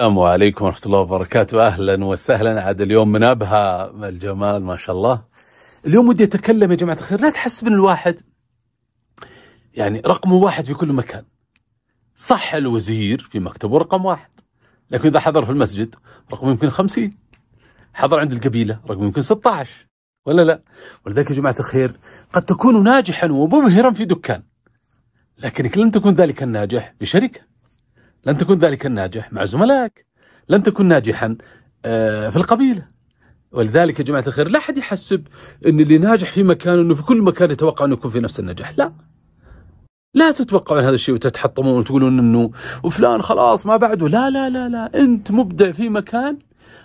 السلام عليكم ورحمة الله وبركاته أهلا وسهلا عاد اليوم من أبهى الجمال ما شاء الله اليوم ودي أتكلم يا جماعة الخير لا تحسب أن الواحد يعني رقم واحد في كل مكان صح الوزير في مكتبه رقم واحد لكن إذا حضر في المسجد رقم يمكن خمسين حضر عند القبيلة رقم يمكن 16 ولا لا ولذلك يا جماعة الخير قد تكون ناجحا ومبهرا في دكان لكنك لن تكون ذلك الناجح في شركة لن تكون ذلك الناجح مع زملائك لن تكون ناجحا آه، في القبيلة ولذلك يا جماعة الخير لا أحد يحسب أن اللي ناجح في مكان أنه في كل مكان يتوقع أنه يكون في نفس النجاح لا لا تتوقعون هذا الشيء وتتحطمون وتقولون انه وفلان خلاص ما بعده لا لا لا لا انت مبدع في مكان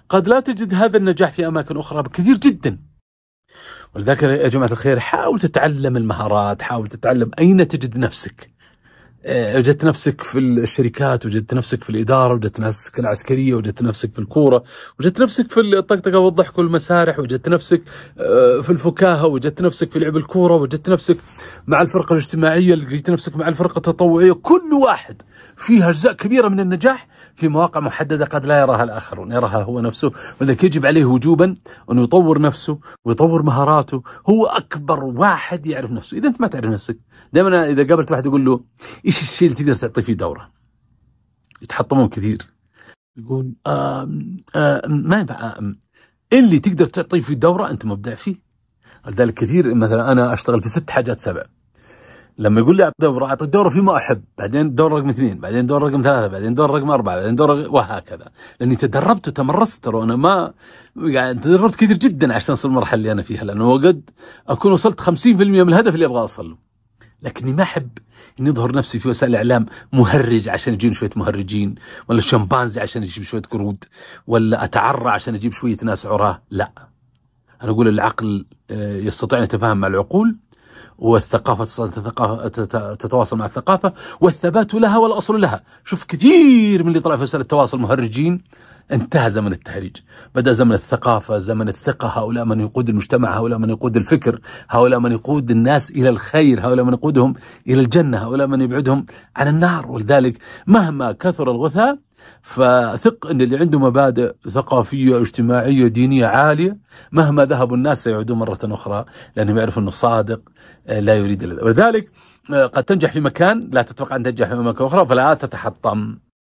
قد لا تجد هذا النجاح في اماكن اخرى بكثير جدا ولذلك يا جماعه الخير حاول تتعلم المهارات حاول تتعلم اين تجد نفسك آه، وجدت نفسك في الشركات وجدت نفسك في الإدارة وجدت نفسك العسكرية وجدت نفسك في الكورة وجدت نفسك في الطقطقة والضحك والمسارح وجدت نفسك آه، في الفكاهة وجدت نفسك في لعب الكورة وجدت نفسك مع الفرقة الاجتماعية لقيت نفسك مع الفرقة التطوعية كل واحد فيه أجزاء كبيرة من النجاح في مواقع محددة قد لا يراها الآخرون يراها هو نفسه ولذلك يجب عليه وجوبا أنه يطور نفسه ويطور مهاراته هو أكبر واحد يعرف نفسه إذا أنت ما تعرف نفسك دائما إذا قابلت واحد يقول له إيش الشيء اللي تقدر تعطيه فيه دورة يتحطمون كثير يقول آم آم ما آم اللي تقدر تعطيه فيه دورة أنت مبدع فيه لذلك كثير مثلا أنا أشتغل في ست حاجات سبع لما يقول لي اعطي دوره اعطي دور فيما احب بعدين دور رقم اثنين بعدين دور رقم ثلاثه بعدين دور رقم اربعه بعدين دور رقم وهكذا لاني تدربت وتمرست ترى انا ما يعني تدربت كثير جدا عشان اصل المرحله اللي انا فيها لانه قد اكون وصلت 50% من الهدف اللي ابغى اوصل له. لكني ما احب اني اظهر نفسي في وسائل الاعلام مهرج عشان يجون شويه مهرجين ولا شمبانزي عشان يجيب شويه قرود ولا اتعرى عشان اجيب شويه ناس عراه لا انا اقول العقل آه، يستطيع ان يتفاهم مع العقول والثقافة تتواصل مع الثقافة والثبات لها والأصل لها شوف كثير من اللي طلع في وسائل التواصل مهرجين انتهى زمن التهريج بدأ زمن الثقافة زمن الثقة هؤلاء من يقود المجتمع هؤلاء من يقود الفكر هؤلاء من يقود الناس إلى الخير هؤلاء من يقودهم إلى الجنة هؤلاء من يبعدهم عن النار ولذلك مهما كثر الغثاء فثق ان اللي عنده مبادئ ثقافيه اجتماعيه دينيه عاليه مهما ذهبوا الناس سيعودون مره اخرى لانهم يعرفوا انه صادق آه، لا يريد الا ولذلك آه، قد تنجح في مكان لا تتوقع ان تنجح في مكان اخرى فلا تتحطم